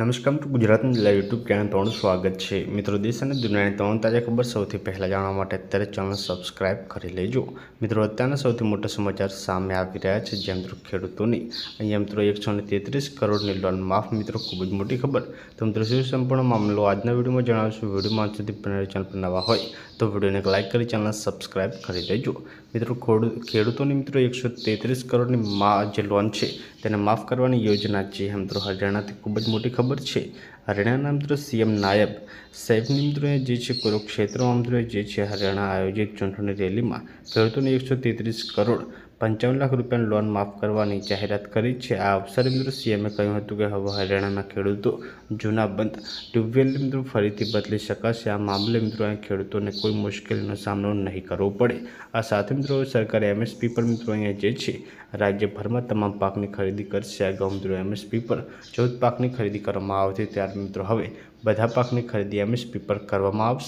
નમસ્કાર ટુ ગુજરાત જિલ્લા YouTube channel તમારું સ્વાગત છે મિત્રો દેશ અને દુનિયાની તમામ તાજા ખબર સૌથી પહેલાં જાણવા માટે અત્યારે ચેનલ સબસ્ક્રાઇબ કરી લેજો મિત્રો અત્યારના સૌથી મોટા સમાચાર સામે આવી રહ્યા છે જેમ મિત્રો ખેડૂતોની અહીંયા મિત્રો એકસો તેત્રીસ કરોડની લોન માફ મિત્રો ખૂબ જ મોટી ખબર તો મિત્રો શું સંપૂર્ણ મામલો આજના વિડીયોમાં જણાવીશું વિડીયોમાં અંત સુધી બનાવી ચેનલ પર નવા હોય તો વિડીયોને એક લાઇક કરી ચેનલ સબસ્ક્રાઇબ કરી લેજો મિત્રો ખેડૂતોની મિત્રો એકસો તેત્રીસ કરોડની જે લોન છે તેને માફ કરવાની યોજના છે તો હરિયાણાથી ખૂબ જ મોટી ખબર છે હરિયાણાના મિત્રો સીએમ નાયબ સાહેબની મિત્રોએ જે છે કુરુક્ષેત્રમાં મિત્રો જે છે હરિયાણા આયોજિત ચૂંટણી રેલીમાં ખેડૂતોને એકસો કરોડ પંચાવન લાખ રૂપિયાની લોન માફ કરવાની જાહેરાત કરી છે આ અવસરે મિત્રો સીએમે કહ્યું હતું કે હવે હરિયાણાના ખેડૂતો જૂના બંધ ટ્યુબવેલ મિત્રો ફરીથી બદલી શકાશે આ મામલે મિત્રો અહીં ખેડૂતોને કોઈ મુશ્કેલીનો સામનો નહીં કરવો પડે આ સાથે મિત્રો સરકારે એમએસપી પર મિત્રો અહીંયા જે છે રાજ્યભરમાં તમામ પાકની ખરીદી કરશે આ ગૌ મિત્રો એમએસપી પર ચૌદ પાકની ખરીદી કરવામાં આવશે ત્યારે મિત્રો હવે બધા પાકની ખરીદી એમએસપી પર કરવામાં આવશે